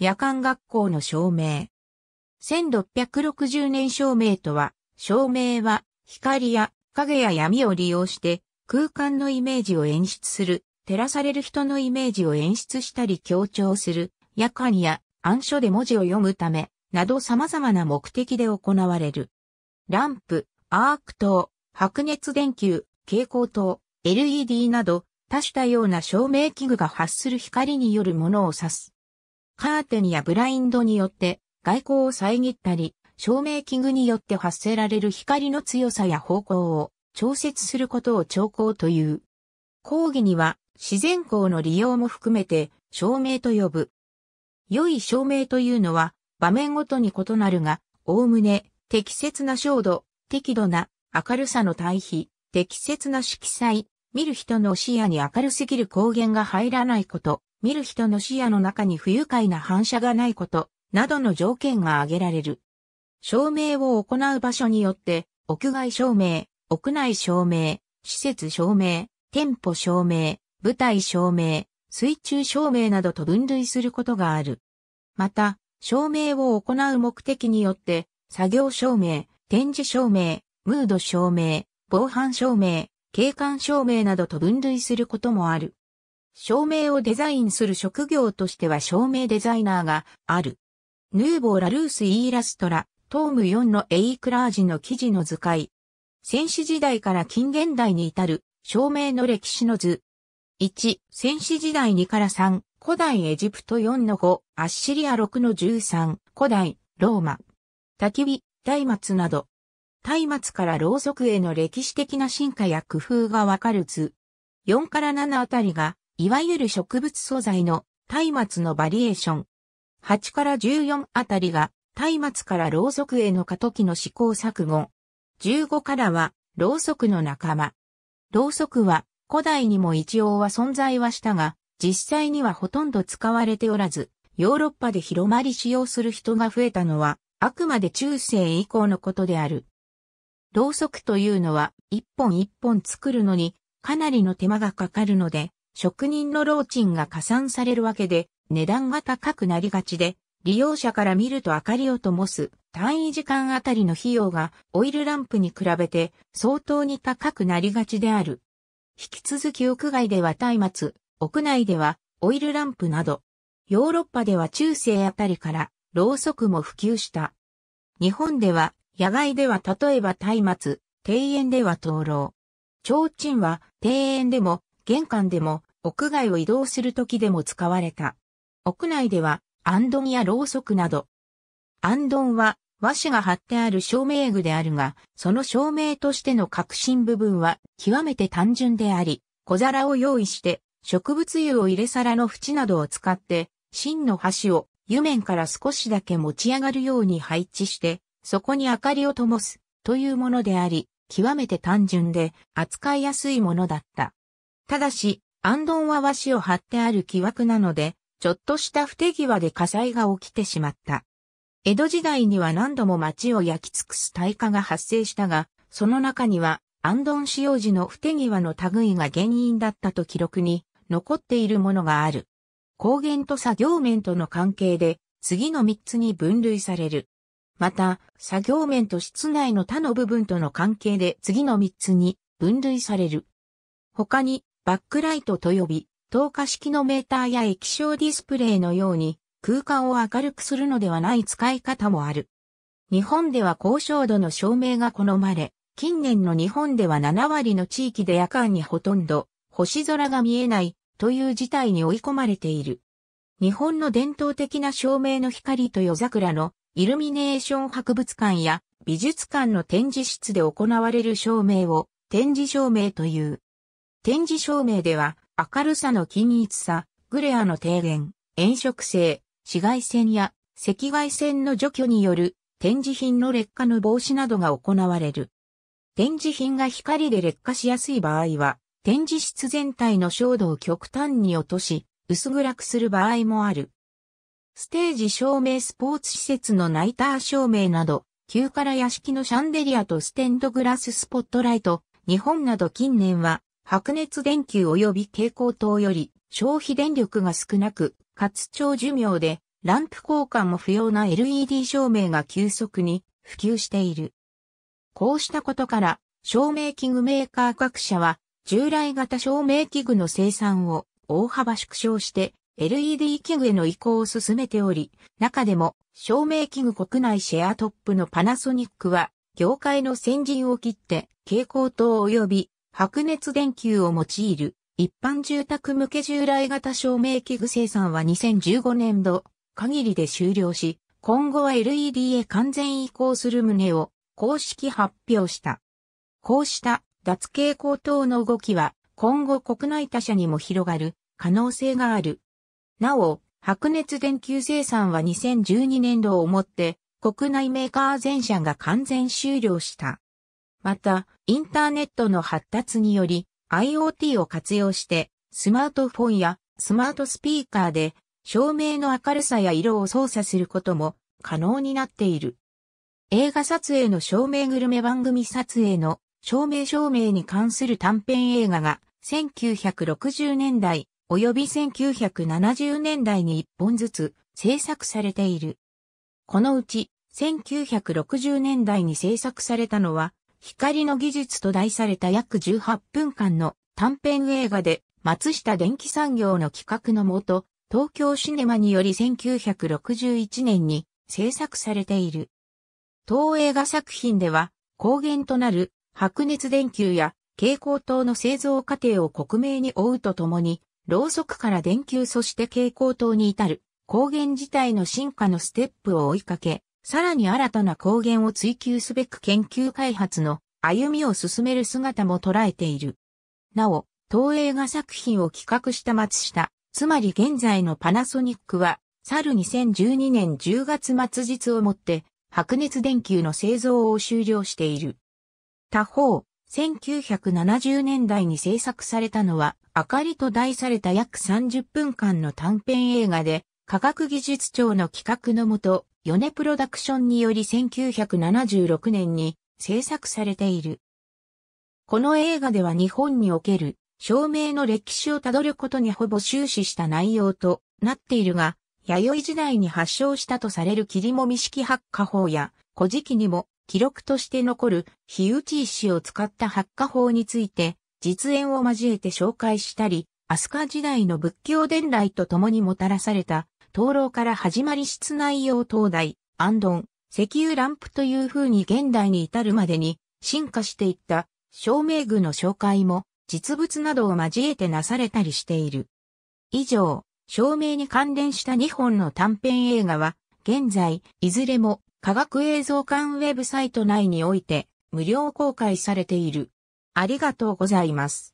夜間学校の照明。1660年照明とは、照明は光や影や闇を利用して空間のイメージを演出する、照らされる人のイメージを演出したり強調する、夜間や暗所で文字を読むため、など様々な目的で行われる。ランプ、アーク灯、白熱電球、蛍光灯、LED など、多種多様な照明器具が発する光によるものを指す。カーテンやブラインドによって外光を遮ったり、照明器具によって発せられる光の強さや方向を調節することを調光という。講義には自然光の利用も含めて照明と呼ぶ。良い照明というのは場面ごとに異なるが、おおむね適切な照度、適度な明るさの対比、適切な色彩、見る人の視野に明るすぎる光源が入らないこと、見る人の視野の中に不愉快な反射がないこと、などの条件が挙げられる。照明を行う場所によって、屋外照明、屋内照明、施設照明、店舗照明、舞台照明、水中照明などと分類することがある。また、照明を行う目的によって、作業照明、展示照明、ムード照明、防犯照明、景観照明などと分類することもある。照明をデザインする職業としては照明デザイナーがある。ヌーボー・ラルース・イーラストラ、トーム4のエイ・クラージの記事の図解。戦士時代から近現代に至る、照明の歴史の図。1、戦士時代2から3、古代エジプト4の5、アッシリア6の13、古代、ローマ。焚き火、松など。松明からろうそくへの歴史的な進化や工夫がわかる図。4から7あたりがいわゆる植物素材の松明のバリエーション。8から14あたりが松明からろうそくへの過渡期の試行錯誤。15からはろうそくの仲間。ろうそくは古代にも一応は存在はしたが、実際にはほとんど使われておらず、ヨーロッパで広まり使用する人が増えたのは、あくまで中世以降のことである。ろうそくというのは、一本一本作るのに、かなりの手間がかかるので、職人の労賃が加算されるわけで、値段が高くなりがちで、利用者から見ると明かりを灯す単位時間あたりの費用がオイルランプに比べて相当に高くなりがちである。引き続き屋外では松明、屋内ではオイルランプなど、ヨーロッパでは中世あたりからろうそくも普及した。日本では野外では例えば松明、庭園では灯籠。提灯は庭園でも玄関でも屋外を移動する時でも使われた。屋内では、アンドンやろうそくなど。アンドンは和紙が貼ってある照明具であるが、その照明としての核心部分は極めて単純であり、小皿を用意して植物油を入れ皿の縁などを使って芯の端を湯面から少しだけ持ち上がるように配置して、そこに明かりを灯すというものであり、極めて単純で扱いやすいものだった。ただし、アンドンは和紙を貼ってある木枠なので、ちょっとした不手際で火災が起きてしまった。江戸時代には何度も町を焼き尽くす大火が発生したが、その中には、アンドン使用時の不手際の類が原因だったと記録に残っているものがある。光源と作業面との関係で、次の3つに分類される。また、作業面と室内の他の部分との関係で次の3つに分類される。他に、バックライトと呼び、透過式のメーターや液晶ディスプレイのように空間を明るくするのではない使い方もある。日本では高照度の照明が好まれ、近年の日本では7割の地域で夜間にほとんど星空が見えないという事態に追い込まれている。日本の伝統的な照明の光と夜桜のイルミネーション博物館や美術館の展示室で行われる照明を展示照明という。展示証明では、明るさの均一さ、グレアの低減、炎色性、紫外線や赤外線の除去による展示品の劣化の防止などが行われる。展示品が光で劣化しやすい場合は、展示室全体の照度を極端に落とし、薄暗くする場合もある。ステージ照明スポーツ施設のナイター照明など、旧から屋敷のシャンデリアとステンドグラススポットライト、日本など近年は白熱電球及び蛍光灯より消費電力が少なく、かつ長寿命で、ランプ交換も不要な LED 照明が急速に普及している。こうしたことから、照明器具メーカー各社は、従来型照明器具の生産を大幅縮小して LED 器具への移行を進めており、中でも照明器具国内シェアトップのパナソニックは、業界の先陣を切って蛍光灯及び白熱電球を用いる一般住宅向け従来型照明器具生産は2015年度限りで終了し、今後は LED へ完全移行する旨を公式発表した。こうした脱蛍光灯の動きは今後国内他社にも広がる可能性がある。なお、白熱電球生産は2012年度をもって国内メーカー全社が完全終了した。また、インターネットの発達により、IoT を活用して、スマートフォンやスマートスピーカーで、照明の明るさや色を操作することも可能になっている。映画撮影の照明グルメ番組撮影の照明照明に関する短編映画が1960年代及び1970年代に1本ずつ制作されている。このうち1960年代に制作されたのは光の技術と題された約18分間の短編映画で、松下電機産業の企画のもと、東京シネマにより1961年に制作されている。当映画作品では、光源となる白熱電球や蛍光灯の製造過程を克明に追うとともに、ろうそくから電球そして蛍光灯に至る光源自体の進化のステップを追いかけ、さらに新たな光源を追求すべく研究開発の歩みを進める姿も捉えている。なお、東映画作品を企画した松下、つまり現在のパナソニックは、去る2012年10月末日をもって、白熱電球の製造を終了している。他方、1970年代に制作されたのは、明かりと題された約30分間の短編映画で、科学技術庁の企画のもと、ヨネプロダクションにより1976年に制作されている。この映画では日本における照明の歴史をたどることにほぼ終始した内容となっているが、弥生時代に発祥したとされる霧もみ式発火法や、古事記にも記録として残る火打ち石を使った発火法について、実演を交えて紹介したり、飛鳥時代の仏教伝来と共にもたらされた灯籠から始まり室内用灯台、安頓、石油ランプという風に現代に至るまでに進化していった照明具の紹介も実物などを交えてなされたりしている。以上、照明に関連した2本の短編映画は、現在、いずれも科学映像館ウェブサイト内において無料公開されている。ありがとうございます。